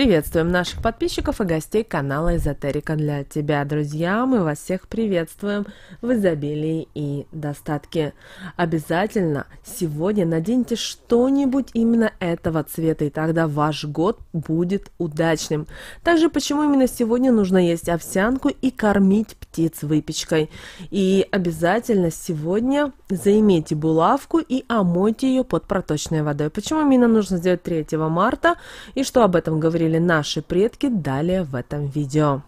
Приветствуем наших подписчиков и гостей канала Эзотерика для тебя, друзья. Мы вас всех приветствуем в изобилии и достатке. Обязательно сегодня наденьте что-нибудь именно этого цвета, и тогда ваш год будет удачным. Также почему именно сегодня нужно есть овсянку и кормить птиц выпечкой. И обязательно сегодня займите булавку и омойте ее под проточной водой. Почему именно нужно сделать 3 марта и что об этом говорили готовили наши предки, далее в этом видео.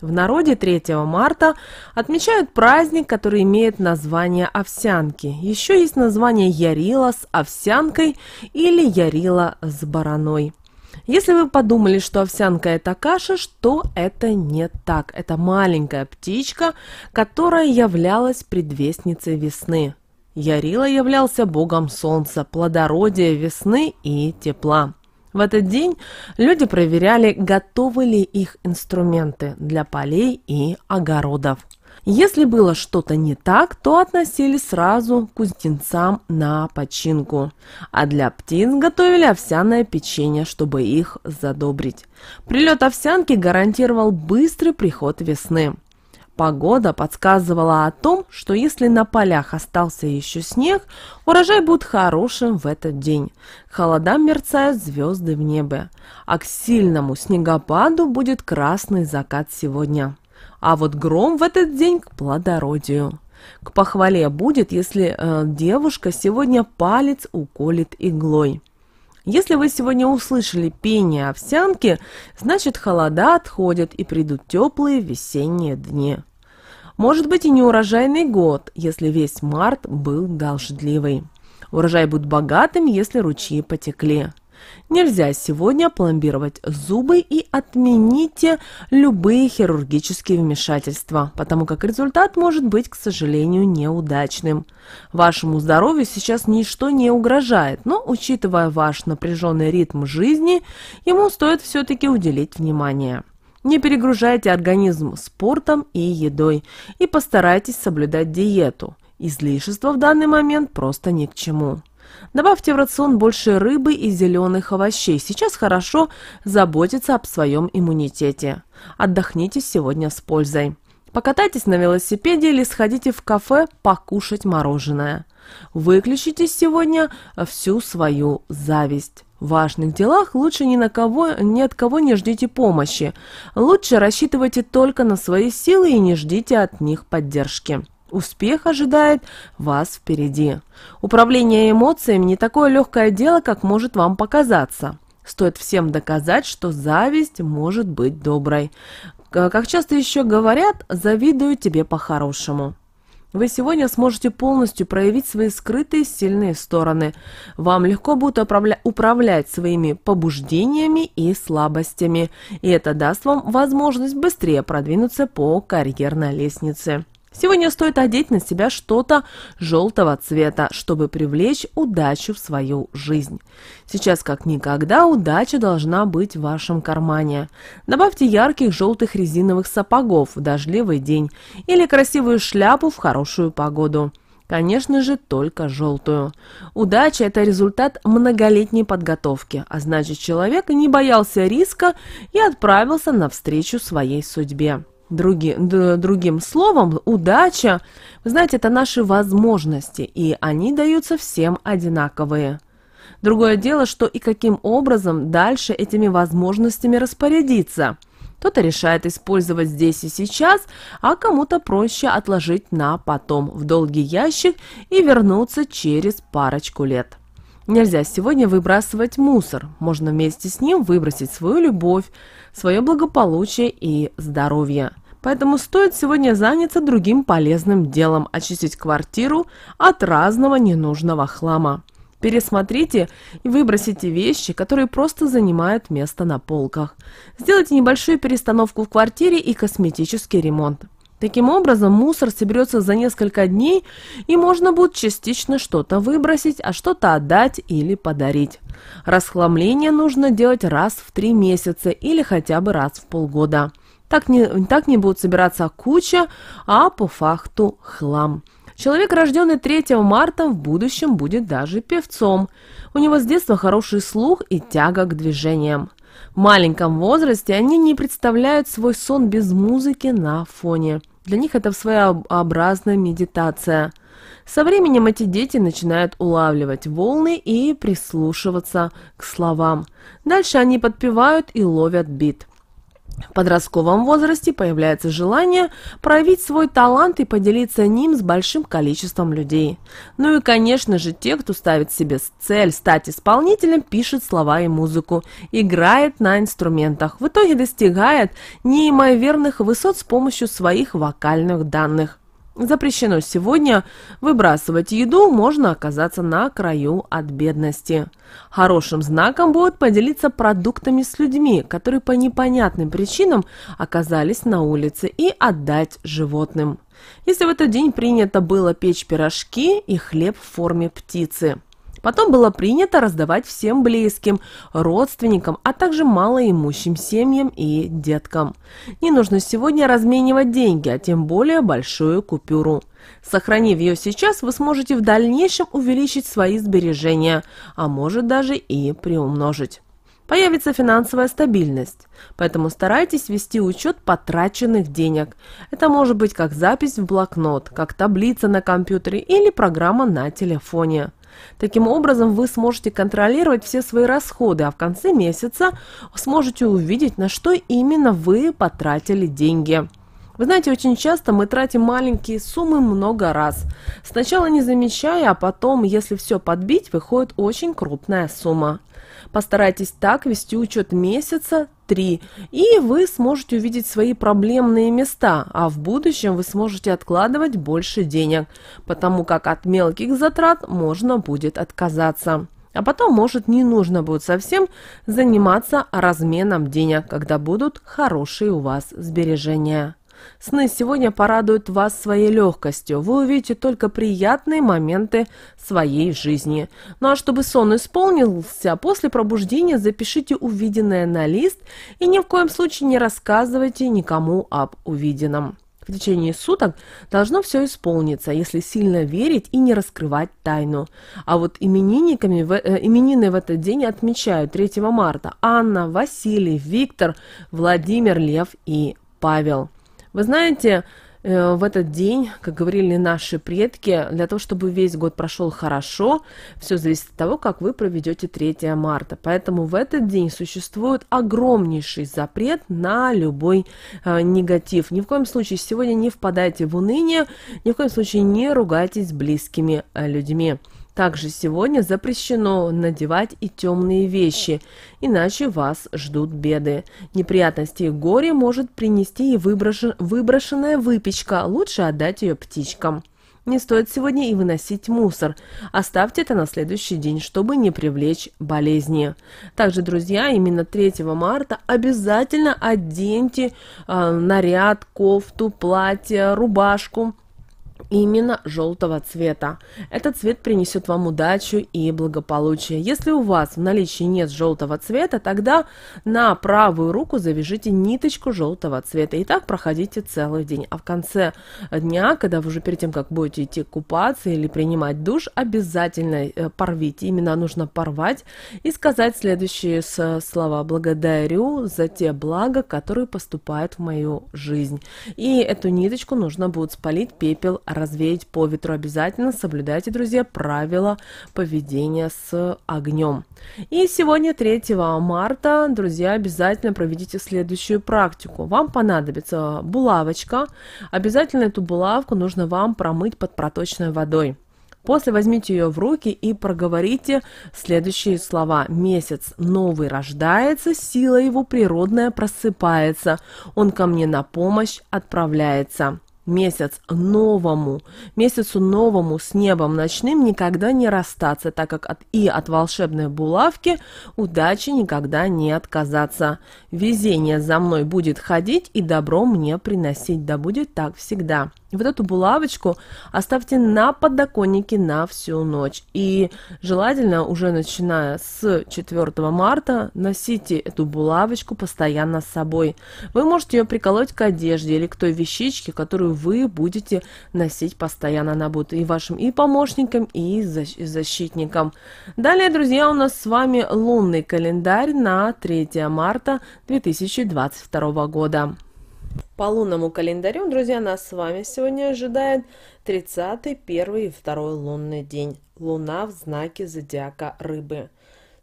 В народе 3 марта отмечают праздник, который имеет название овсянки. Еще есть название ярила с овсянкой или ярила с бараной. Если вы подумали, что овсянка это каша, то это не так. Это маленькая птичка, которая являлась предвестницей весны. Ярила являлся богом солнца, плодородия, весны и тепла. В этот день люди проверяли, готовы ли их инструменты для полей и огородов. Если было что-то не так, то относили сразу к кузнецам на починку. А для птиц готовили овсяное печенье, чтобы их задобрить. Прилет овсянки гарантировал быстрый приход весны. Погода подсказывала о том, что если на полях остался еще снег, урожай будет хорошим в этот день. Холодам мерцают звезды в небе, а к сильному снегопаду будет красный закат сегодня. А вот гром в этот день к плодородию. К похвале будет, если э, девушка сегодня палец уколет иглой. Если вы сегодня услышали пение овсянки, значит холода отходят и придут теплые весенние дни. Может быть и неурожайный год, если весь март был дождливый. Урожай будет богатым, если ручьи потекли. Нельзя сегодня пломбировать зубы и отмените любые хирургические вмешательства, потому как результат может быть, к сожалению, неудачным. Вашему здоровью сейчас ничто не угрожает, но учитывая ваш напряженный ритм жизни, ему стоит все-таки уделить внимание. Не перегружайте организм спортом и едой и постарайтесь соблюдать диету. Излишество в данный момент просто ни к чему. Добавьте в рацион больше рыбы и зеленых овощей. Сейчас хорошо заботиться об своем иммунитете. Отдохните сегодня с пользой. Покатайтесь на велосипеде или сходите в кафе покушать мороженое. Выключите сегодня всю свою зависть. В важных делах лучше ни, на кого, ни от кого не ждите помощи. Лучше рассчитывайте только на свои силы и не ждите от них поддержки. Успех ожидает вас впереди. Управление эмоциями не такое легкое дело, как может вам показаться. Стоит всем доказать, что зависть может быть доброй. Как часто еще говорят, завидую тебе по-хорошему. Вы сегодня сможете полностью проявить свои скрытые сильные стороны. Вам легко будет управлять своими побуждениями и слабостями, и это даст вам возможность быстрее продвинуться по карьерной лестнице. Сегодня стоит одеть на себя что-то желтого цвета, чтобы привлечь удачу в свою жизнь. Сейчас как никогда удача должна быть в вашем кармане. Добавьте ярких желтых резиновых сапогов в дождливый день или красивую шляпу в хорошую погоду. Конечно же, только желтую. Удача – это результат многолетней подготовки, а значит, человек не боялся риска и отправился навстречу своей судьбе други, другим словом, удача, вы знаете, это наши возможности, и они даются всем одинаковые. Другое дело, что и каким образом дальше этими возможностями распорядиться. Кто-то решает использовать здесь и сейчас, а кому-то проще отложить на потом в долгий ящик и вернуться через парочку лет. Нельзя сегодня выбрасывать мусор, можно вместе с ним выбросить свою любовь, свое благополучие и здоровье. Поэтому стоит сегодня заняться другим полезным делом – очистить квартиру от разного ненужного хлама. Пересмотрите и выбросите вещи, которые просто занимают место на полках. Сделайте небольшую перестановку в квартире и косметический ремонт. Таким образом, мусор соберется за несколько дней, и можно будет частично что-то выбросить, а что-то отдать или подарить. Расхламление нужно делать раз в три месяца или хотя бы раз в полгода. Так не, так не будет собираться куча, а по факту хлам. Человек, рожденный 3 марта, в будущем будет даже певцом. У него с детства хороший слух и тяга к движениям. В маленьком возрасте они не представляют свой сон без музыки на фоне. Для них это своеобразная медитация. Со временем эти дети начинают улавливать волны и прислушиваться к словам. Дальше они подпевают и ловят бит. В подростковом возрасте появляется желание проявить свой талант и поделиться ним с большим количеством людей. Ну и, конечно же, те, кто ставит себе цель стать исполнителем, пишет слова и музыку, играет на инструментах, в итоге достигает неимоверных высот с помощью своих вокальных данных. Запрещено сегодня выбрасывать еду, можно оказаться на краю от бедности. Хорошим знаком будет поделиться продуктами с людьми, которые по непонятным причинам оказались на улице, и отдать животным. Если в этот день принято было печь пирожки и хлеб в форме птицы. Потом было принято раздавать всем близким, родственникам, а также малоимущим семьям и деткам. Не нужно сегодня разменивать деньги, а тем более большую купюру. Сохранив ее сейчас, вы сможете в дальнейшем увеличить свои сбережения, а может даже и приумножить появится финансовая стабильность. Поэтому старайтесь вести учет потраченных денег. Это может быть как запись в блокнот, как таблица на компьютере или программа на телефоне. Таким образом, вы сможете контролировать все свои расходы, а в конце месяца сможете увидеть, на что именно вы потратили деньги. Вы знаете, очень часто мы тратим маленькие суммы много раз. Сначала не замечая, а потом, если все подбить, выходит очень крупная сумма. Постарайтесь так вести учет месяца, 3, и вы сможете увидеть свои проблемные места, а в будущем вы сможете откладывать больше денег, потому как от мелких затрат можно будет отказаться. А потом, может, не нужно будет совсем заниматься разменом денег, когда будут хорошие у вас сбережения. Сны сегодня порадуют вас своей легкостью. Вы увидите только приятные моменты своей жизни. Ну а чтобы сон исполнился, после пробуждения запишите увиденное на лист и ни в коем случае не рассказывайте никому об увиденном. В течение суток должно все исполниться, если сильно верить и не раскрывать тайну. А вот именинниками в, э, именины в этот день отмечают 3 марта Анна, Василий, Виктор, Владимир, Лев и Павел. Вы знаете, э, в этот день, как говорили наши предки, для того, чтобы весь год прошел хорошо, все зависит от того, как вы проведете 3 марта. Поэтому в этот день существует огромнейший запрет на любой э, негатив. Ни в коем случае сегодня не впадайте в уныние, ни в коем случае не ругайтесь с близкими э, людьми. Также сегодня запрещено надевать и темные вещи, иначе вас ждут беды. Неприятности и горе может принести и выброшенная выпечка, лучше отдать ее птичкам. Не стоит сегодня и выносить мусор. Оставьте это на следующий день, чтобы не привлечь болезни. Также, друзья, именно 3 марта обязательно оденьте э, наряд, кофту, платье, рубашку именно желтого цвета. Этот цвет принесет вам удачу и благополучие. Если у вас в наличии нет желтого цвета, тогда на правую руку завяжите ниточку желтого цвета. И так проходите целый день. А в конце дня, когда вы уже перед тем, как будете идти купаться или принимать душ, обязательно э, порвите. Именно нужно порвать и сказать следующие слова. Благодарю за те блага, которые поступают в мою жизнь. И эту ниточку нужно будет спалить пепел развеять по ветру. Обязательно соблюдайте, друзья, правила поведения с огнем. И сегодня, 3 марта, друзья, обязательно проведите следующую практику. Вам понадобится булавочка. Обязательно эту булавку нужно вам промыть под проточной водой. После возьмите ее в руки и проговорите следующие слова. Месяц новый рождается, сила его природная просыпается, он ко мне на помощь отправляется месяц новому, месяцу новому с небом ночным никогда не расстаться, так как от, и от волшебной булавки удачи никогда не отказаться. Везение за мной будет ходить и добро мне приносить, да будет так всегда вот эту булавочку оставьте на подоконнике на всю ночь. И желательно уже начиная с 4 марта носите эту булавочку постоянно с собой. Вы можете ее приколоть к одежде или к той вещичке, которую вы будете носить постоянно на будто и вашим и помощником, и защитником. Далее, друзья, у нас с вами лунный календарь на 3 марта 2022 года. По лунному календарю, друзья, нас с вами сегодня ожидает 30, 1 и 2 лунный день. Луна в знаке зодиака рыбы.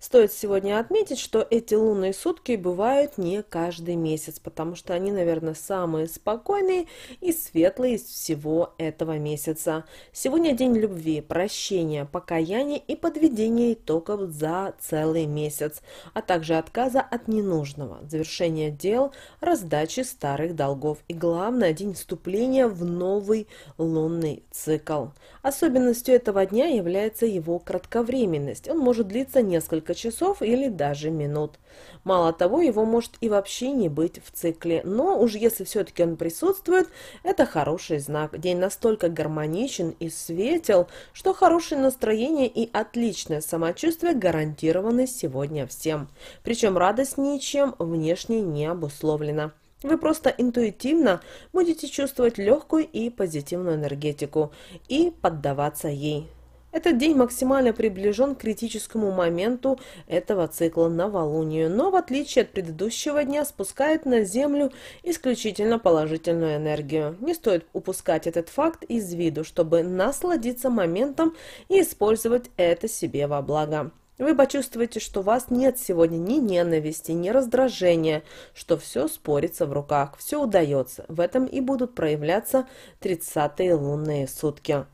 Стоит сегодня отметить, что эти лунные сутки бывают не каждый месяц, потому что они, наверное, самые спокойные и светлые из всего этого месяца. Сегодня день любви, прощения, покаяния и подведения итогов за целый месяц, а также отказа от ненужного, завершения дел, раздачи старых долгов и, главное, день вступления в новый лунный цикл. Особенностью этого дня является его кратковременность. Он может длиться несколько несколько часов или даже минут. Мало того, его может и вообще не быть в цикле, но уж если все-таки он присутствует, это хороший знак. День настолько гармоничен и светел, что хорошее настроение и отличное самочувствие гарантированы сегодня всем. Причем радость ничем внешне не обусловлена. Вы просто интуитивно будете чувствовать легкую и позитивную энергетику и поддаваться ей. Этот день максимально приближен к критическому моменту этого цикла новолунию, но в отличие от предыдущего дня спускает на Землю исключительно положительную энергию. Не стоит упускать этот факт из виду, чтобы насладиться моментом и использовать это себе во благо. Вы почувствуете, что у вас нет сегодня ни ненависти, ни раздражения, что все спорится в руках, все удается. В этом и будут проявляться 30-е лунные сутки.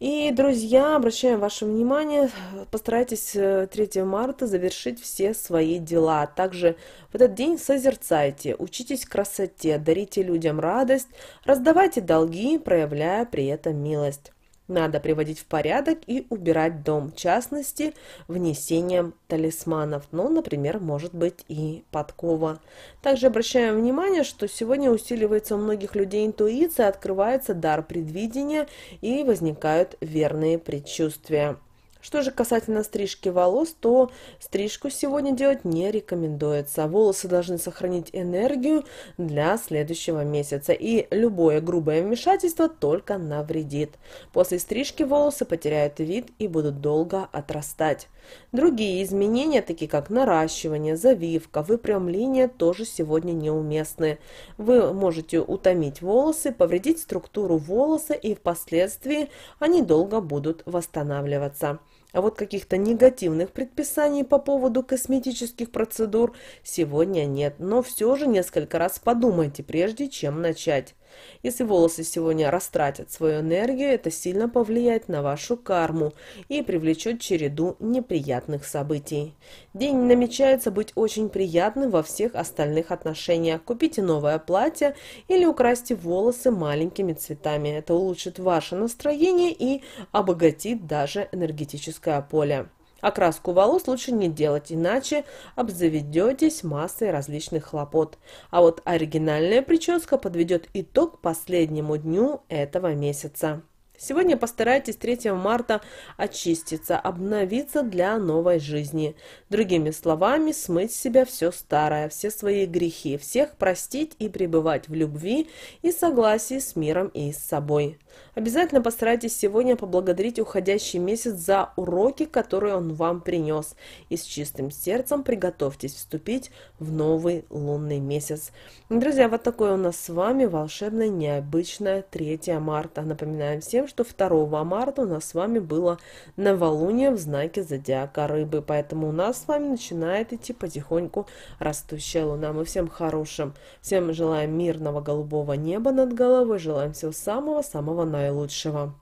И, друзья, обращаем ваше внимание, постарайтесь 3 э, марта завершить все свои дела. А также в этот день созерцайте, учитесь красоте, дарите людям радость, раздавайте долги, проявляя при этом милость. Надо приводить в порядок и убирать дом, в частности, внесением талисманов, ну, например, может быть и подкова. Также обращаем внимание, что сегодня усиливается у многих людей интуиция, открывается дар предвидения и возникают верные предчувствия. Что же касательно стрижки волос, то стрижку сегодня делать не рекомендуется. Волосы должны сохранить энергию для следующего месяца, и любое грубое вмешательство только навредит. После стрижки волосы потеряют вид и будут долго отрастать. Другие изменения, такие как наращивание, завивка, выпрямление, тоже сегодня неуместны. Вы можете утомить волосы, повредить структуру волоса, и впоследствии они долго будут восстанавливаться. А вот каких-то негативных предписаний по поводу косметических процедур сегодня нет. Но все же несколько раз подумайте, прежде чем начать. Если волосы сегодня растратят свою энергию, это сильно повлияет на вашу карму и привлечет череду неприятных событий. День намечается быть очень приятным во всех остальных отношениях. Купите новое платье или украсьте волосы маленькими цветами. Это улучшит ваше настроение и обогатит даже энергетическое поле. Окраску волос лучше не делать, иначе обзаведетесь массой различных хлопот. А вот оригинальная прическа подведет итог последнему дню этого месяца. Сегодня постарайтесь 3 марта очиститься, обновиться для новой жизни. Другими словами, смыть с себя все старое, все свои грехи, всех простить и пребывать в любви и согласии с миром и с собой. Обязательно постарайтесь сегодня поблагодарить уходящий месяц за уроки, которые он вам принес. И с чистым сердцем приготовьтесь вступить в новый лунный месяц. Друзья, вот такое у нас с вами волшебное, необычное 3 марта. Напоминаем всем, что 2 марта у нас с вами было новолуние в знаке зодиака рыбы. Поэтому у нас с вами начинает идти потихоньку растущая луна. Мы всем хорошим, всем желаем мирного голубого неба над головой, желаем всего самого-самого наилучшего